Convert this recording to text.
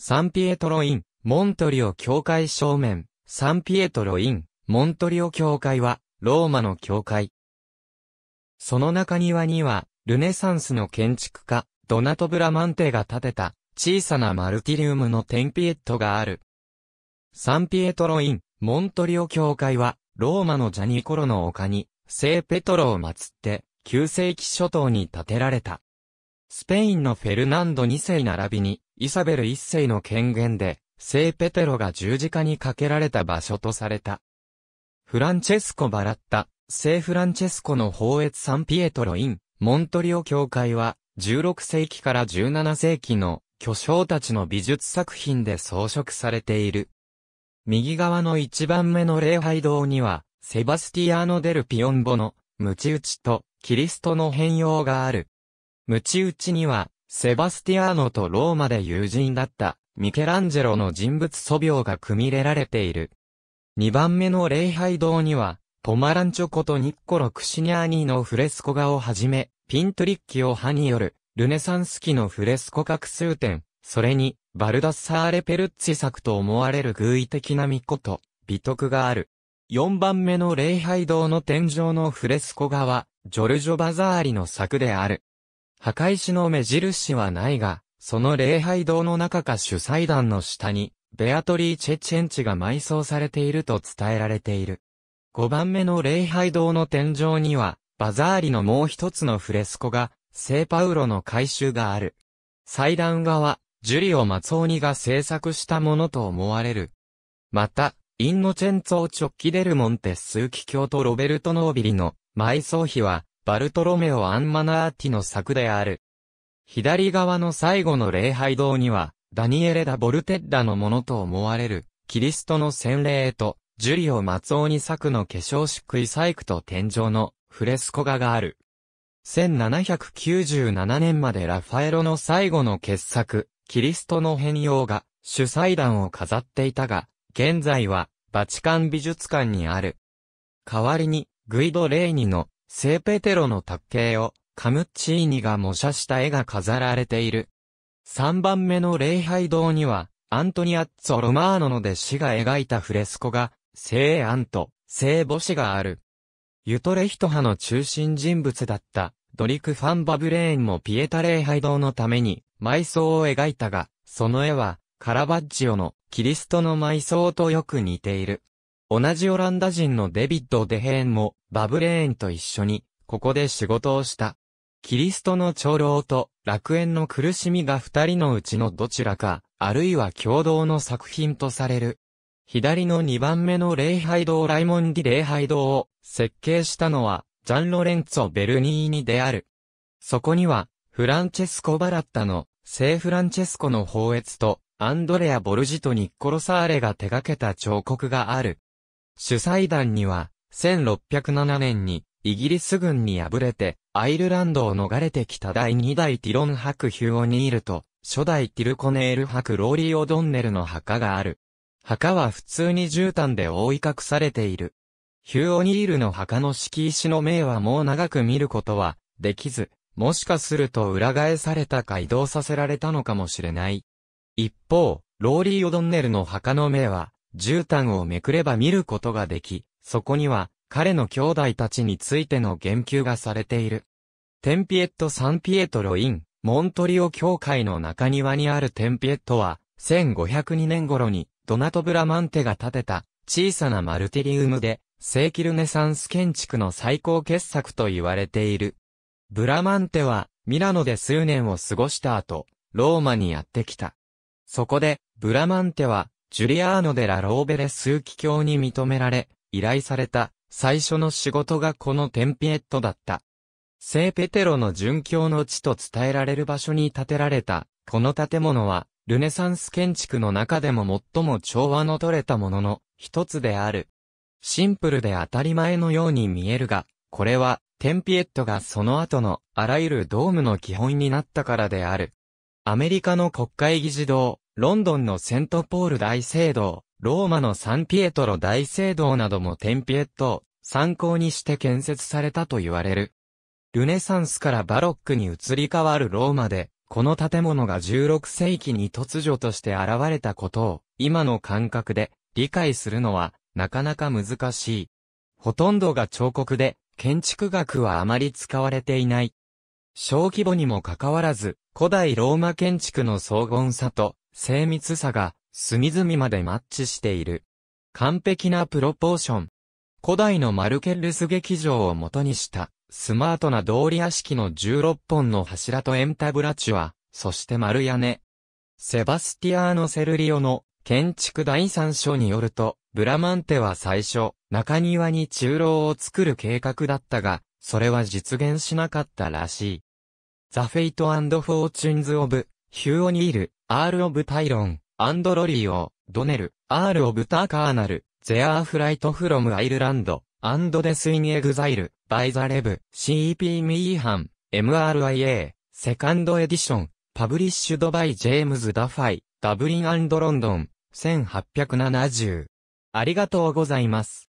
サンピエトロイン、モントリオ教会正面、サンピエトロイン、モントリオ教会は、ローマの教会。その中庭には、ルネサンスの建築家、ドナト・ブラマンテが建てた、小さなマルティリウムのテンピエットがある。サンピエトロイン、モントリオ教会は、ローマのジャニコロの丘に、聖ペトロを祀って、旧世紀初頭に建てられた。スペインのフェルナンド2世並びに、イサベル1世の権限で、聖ペテロが十字架にかけられた場所とされた。フランチェスコ・バラッタ、聖フランチェスコの法越サンピエトロ・イン、モントリオ教会は、16世紀から17世紀の巨匠たちの美術作品で装飾されている。右側の一番目の礼拝堂には、セバスティアーノ・デル・ピオンボの、ムチ打ちと、キリストの変容がある。チ打ちには、セバスティアーノとローマで友人だった、ミケランジェロの人物素描が組み入れられている。2番目の礼拝堂には、ポマランチョコとニッコロ・クシニャーニーのフレスコ画をはじめ、ピントリッキオ派による、ルネサンス期のフレスコ画数点、それに、バルダッサーレ・ペルッツィ作と思われる偶意的な巫女と、美徳がある。4番目の礼拝堂の天井のフレスコ画は、ジョルジョ・バザーリの作である。墓石の目印はないが、その礼拝堂の中か主祭壇の下に、ベアトリー・チェチェンチが埋葬されていると伝えられている。5番目の礼拝堂の天井には、バザーリのもう一つのフレスコが、聖パウロの改修がある。祭壇画は、ジュリオ・マツオニが制作したものと思われる。また、インノチェンツォ・チョッキ・デルモンテ・スーキ教とロベルト・ノービリの埋葬碑は、バルトロメオ・アンマナーティの作である。左側の最後の礼拝堂には、ダニエレ・ダ・ボルテッラのものと思われる、キリストの洗礼と、ジュリオ・マツオに作の化粧漆喰細工と天井のフレスコ画がある。1797年までラファエロの最後の傑作、キリストの変容が主祭壇を飾っていたが、現在はバチカン美術館にある。代わりに、グイド・レーニの聖ペテロの卓形をカムッチーニが模写した絵が飾られている。3番目の礼拝堂には、アントニアッツォ・ロマーノの弟子が描いたフレスコが、聖アンと聖母子がある。ユトレヒト派の中心人物だったドリク・ファン・バブレーンもピエタ礼拝堂のために埋葬を描いたが、その絵はカラバッジオのキリストの埋葬とよく似ている。同じオランダ人のデビッド・デヘーンもバブレーンと一緒にここで仕事をした。キリストの長老と楽園の苦しみが二人のうちのどちらか、あるいは共同の作品とされる。左の二番目の礼拝堂ライモンディ礼拝堂を設計したのはジャン・ロレンツォ・ベルニーニである。そこにはフランチェスコ・バラッタの聖フランチェスコの宝悦とアンドレア・ボルジとニッコロ・サーレが手掛けた彫刻がある。主催団には、1607年に、イギリス軍に敗れて、アイルランドを逃れてきた第2代ティロン伯ヒューオニールと、初代ティルコネール伯ローリー・オドンネルの墓がある。墓は普通に絨毯で覆い隠されている。ヒューオニールの墓の敷石の銘はもう長く見ることは、できず、もしかすると裏返されたか移動させられたのかもしれない。一方、ローリー・オドンネルの墓の銘は、絨毯をめくれば見ることができ、そこには、彼の兄弟たちについての言及がされている。テンピエット・サンピエトロ・イン、モントリオ教会の中庭にあるテンピエットは、1502年頃に、ドナト・ブラマンテが建てた、小さなマルティリウムで、正キルネサンス建築の最高傑作と言われている。ブラマンテは、ミラノで数年を過ごした後、ローマにやってきた。そこで、ブラマンテは、ジュリアーノ・デラ・ローベレ数奇教に認められ、依頼された最初の仕事がこのテンピエットだった。聖ペテロの殉教の地と伝えられる場所に建てられた、この建物は、ルネサンス建築の中でも最も調和の取れたものの一つである。シンプルで当たり前のように見えるが、これは、テンピエットがその後のあらゆるドームの基本になったからである。アメリカの国会議事堂、ロンドンのセントポール大聖堂、ローマのサンピエトロ大聖堂などもテンピエット、参考にして建設されたと言われる。ルネサンスからバロックに移り変わるローマで、この建物が16世紀に突如として現れたことを、今の感覚で理解するのは、なかなか難しい。ほとんどが彫刻で、建築学はあまり使われていない。小規模にもかかわらず、古代ローマ建築の荘厳さと、精密さが隅々までマッチしている。完璧なプロポーション。古代のマルケルス劇場を元にしたスマートな通り屋敷の16本の柱とエンタブラチは、そして丸屋根。セバスティアーノ・セルリオの建築第三章によると、ブラマンテは最初、中庭に中楼を作る計画だったが、それは実現しなかったらしい。ザ・フェイト・アンド・フォーチュンズ・オブ・ヒュー・オニール、Earl of Tyrone, and Rory O, Donnell, Earl of Tyrconnell, Their Flight from Ireland, and Death in Exile, by the Rev. C.P. Meehan, MRIA, Second Edition, Published by James Duffy, Dublin and London, 1870。ありがとうございます。